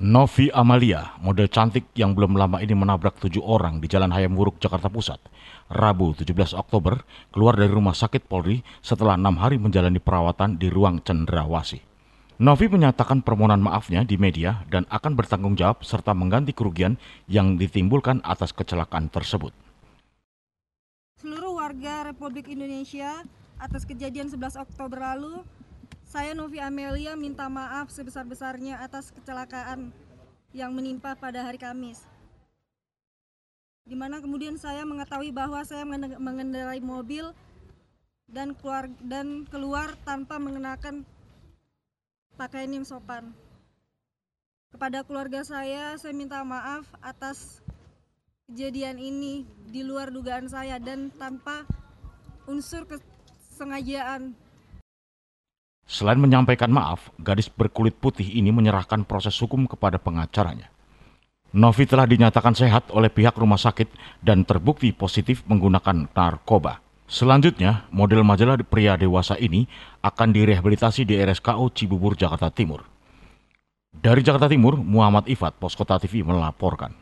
Novi Amalia, model cantik yang belum lama ini menabrak tujuh orang di Jalan Hayam Wuruk, Jakarta Pusat. Rabu 17 Oktober, keluar dari rumah sakit Polri setelah enam hari menjalani perawatan di ruang cendrawasi. Novi menyatakan permohonan maafnya di media dan akan bertanggung jawab serta mengganti kerugian yang ditimbulkan atas kecelakaan tersebut. Seluruh warga Republik Indonesia atas kejadian 11 Oktober lalu saya Novi Amelia minta maaf sebesar-besarnya atas kecelakaan yang menimpa pada hari Kamis. Di mana kemudian saya mengetahui bahwa saya mengendarai mobil dan keluar dan keluar tanpa mengenakan pakaian yang sopan. Kepada keluarga saya, saya minta maaf atas kejadian ini di luar dugaan saya dan tanpa unsur kesengajaan Selain menyampaikan maaf, gadis berkulit putih ini menyerahkan proses hukum kepada pengacaranya. Novi telah dinyatakan sehat oleh pihak rumah sakit dan terbukti positif menggunakan narkoba. Selanjutnya, model majalah pria dewasa ini akan direhabilitasi di RSKO Cibubur, Jakarta Timur. Dari Jakarta Timur, Muhammad Ifat, Poskota TV melaporkan.